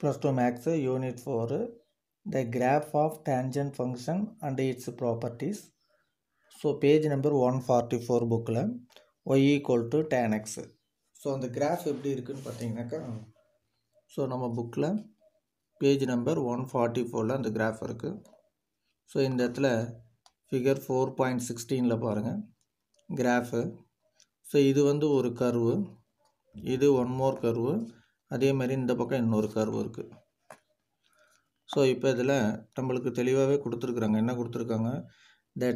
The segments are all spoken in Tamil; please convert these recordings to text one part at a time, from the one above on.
Plus two maths unit four the graph of tangent function and its properties so page number one forty four புக்கில் y equal to tan x so அந்த கிராஃப் எப்படி இருக்குதுன்னு பார்த்தீங்கன்னாக்கா ஸோ நம்ம புக்கில் பேஜ் நம்பர் ஒன் ஃபார்ட்டி ஃபோரில் அந்த கிராஃப் இருக்குது ஸோ இந்த இடத்துல ஃபிகர் ஃபோர் பாயிண்ட் சிக்ஸ்டீனில் பாருங்கள் கிராஃபு ஸோ இது வந்து ஒரு கருவு இது ஒன் மோர் கருவு அதே மாதிரி இந்த பக்கம் இன்னொரு கர்வு இருக்குது ஸோ இப்போ இதில் நம்மளுக்கு தெளிவாகவே கொடுத்துருக்குறாங்க என்ன கொடுத்துருக்காங்க the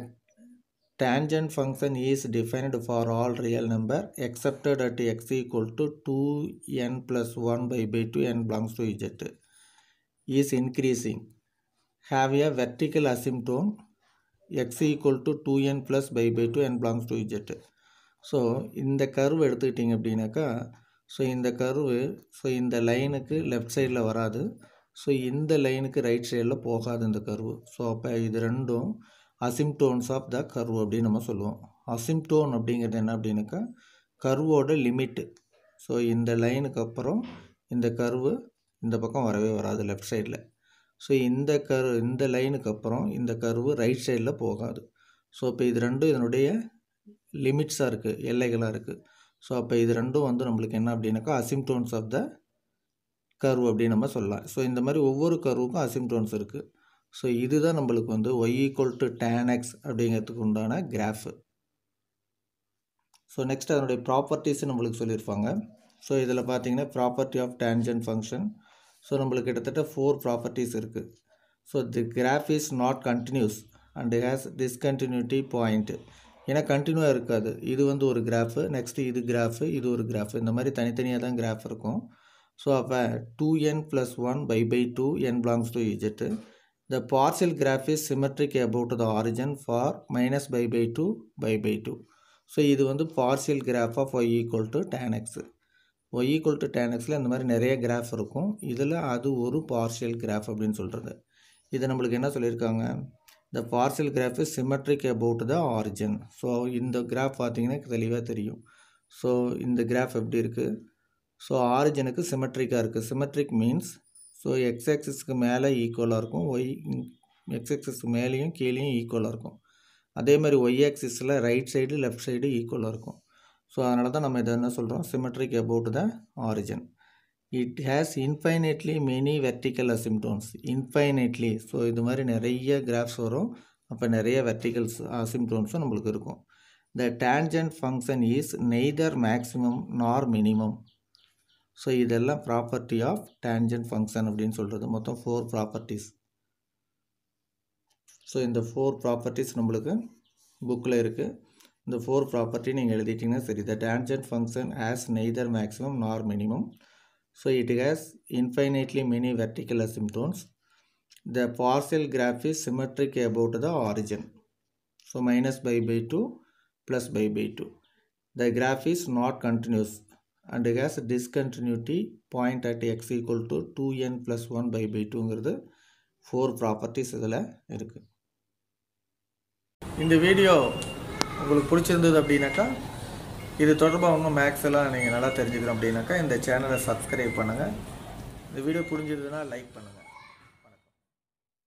tangent function is defined for all real number excepted at x equal to two n plus one pi by two n belongs to Z is increasing have a vertical asymptote x equal to two n plus pi by two n belongs to Z so இந்த கர்வ் எடுத்துக்கிட்டிங்க அப்படின்னாக்கா ஸோ இந்த கருவு ஸோ இந்த லைனுக்கு லெஃப்ட் சைடில் வராது ஸோ இந்த லைனுக்கு ரைட் சைடில் போகாது இந்த கருவு ஸோ அப்போ இது ரெண்டும் அசிம்டோன்ஸ் ஆஃப் த கருவு அப்படின்னு நம்ம சொல்லுவோம் அசிம்டோன் அப்படிங்கிறது என்ன அப்படின்னாக்கா கர்வோட லிமிட்டு ஸோ இந்த லைனுக்கு அப்புறம் இந்த கருவு இந்த பக்கம் வரவே வராது லெஃப்ட் சைடில் ஸோ இந்த கரு இந்த லைனுக்கு அப்புறம் இந்த கருவு ரைட் சைடில் போகாது ஸோ இப்போ இது ரெண்டும் இதனுடைய லிமிட்ஸாக இருக்குது எல்லைகளாக இருக்குது ஸோ அப்போ இது ரெண்டும் வந்து நம்மளுக்கு என்ன அப்படின்னாக்கா அசிம்டோன்ஸ் ஆஃப் த கர்வ் அப்படின்னு நம்ம சொல்லலாம் ஸோ இந்த மாதிரி ஒவ்வொரு கர்வுக்கும் அசிம்டோன்ஸ் இருக்குது ஸோ இதுதான் நம்மளுக்கு வந்து y equal to tan x அப்படிங்கிறதுக்கு உண்டான கிராஃபு ஸோ நெக்ஸ்ட் அதனுடைய ப்ராப்பர்ட்டிஸ் நம்மளுக்கு சொல்லியிருப்பாங்க ஸோ இதில் பார்த்தீங்கன்னா property of tangent function so நம்மளுக்கு கிட்டத்தட்ட ஃபோர் ப்ராப்பர்ட்டிஸ் இருக்குது so the graph is not continuous and has discontinuity point ஏன்னா கண்டினியூவாக இருக்காது இது வந்து ஒரு கிராஃபு நெக்ஸ்ட்டு இது கிராஃபு இது ஒரு கிராஃபு இந்த மாதிரி தனித்தனியாக தான் கிராஃப் இருக்கும் ஸோ அப்போ two n plus one pi by two n belongs to Z the partial graph is symmetric about the origin for minus pi by two pi by two so இது வந்து partial graph of y equal to tan x y equal to tan எக்ஸில் இந்த மாதிரி நிறைய கிராஃப் இருக்கும் இதில் அது ஒரு பார்சியல் கிராஃப் அப்படின்னு சொல்கிறது இது நம்மளுக்கு என்ன சொல்லியிருக்காங்க the partial graph is symmetric about the origin so இந்த கிராஃப் பார்த்தீங்கன்னா தெளிவாக தெரியும் ஸோ இந்த கிராஃப் எப்படி இருக்குது ஸோ ஆரிஜினுக்கு சிமெட்ரிக்காக இருக்குது சிமெட்ரிக் மீன்ஸ் ஸோ க்கு மேல மேலே ஈக்குவலாக இருக்கும் ஒய் க்கு மேலயும் மேலேயும் கீழேயும் ஈக்குவலாக இருக்கும் அதே மாதிரி y right right side left equal ஈக்குவலாக இருக்கும் ஸோ அதனால தான் நம்ம இதை என்ன சொல்கிறோம் symmetric about the origin it has infinitely many vertical asymptotes infinitely so இது மாதிரி நிறைய கிராஃப்ஸ் வரும் அப்போ நிறைய வெர்டிகல்ஸ் அசிம்டோன்ஸும் நம்மளுக்கு இருக்கும் the tangent function is neither maximum nor minimum so இதெல்லாம் ப்ராப்பர்ட்டி ஆஃப் டேஞ்சன்ட் ஃபங்க்ஷன் அப்படின்னு சொல்கிறது மொத்தம் ஃபோர் ப்ராப்பர்ட்டிஸ் ஸோ இந்த ஃபோர் ப்ராப்பர்ட்டிஸ் நம்மளுக்கு புக்கில் இருக்குது இந்த ஃபோர் ப்ராப்பர்ட்டி நீங்கள் எழுதிட்டிங்கன்னா சரி the tangent function as neither maximum nor minimum So it has infinitely many vertical asymptotes. The partial graph is symmetric about the origin. So minus by by 2 plus by by 2. The graph is not continuous and has discontinuity point at x equal to 2n plus 1 by by 2ங்கிறது ஃபோர் ப்ராப்பர்ட்டிஸ் இதில் இருக்குது இந்த வீடியோ உங்களுக்கு பிடிச்சிருந்தது அப்படின்னாக்கா இது தொடர்பாக இன்னும் மேக்ஸ் எல்லாம் நீங்கள் நல்லா தெரிஞ்சுக்கணும் அப்படின்னாக்கா இந்த சேனலை சப்ஸ்கிரைப் பண்ணுங்கள் இந்த வீடியோ புரிஞ்சதுன்னா லைக் பண்ணுங்கள்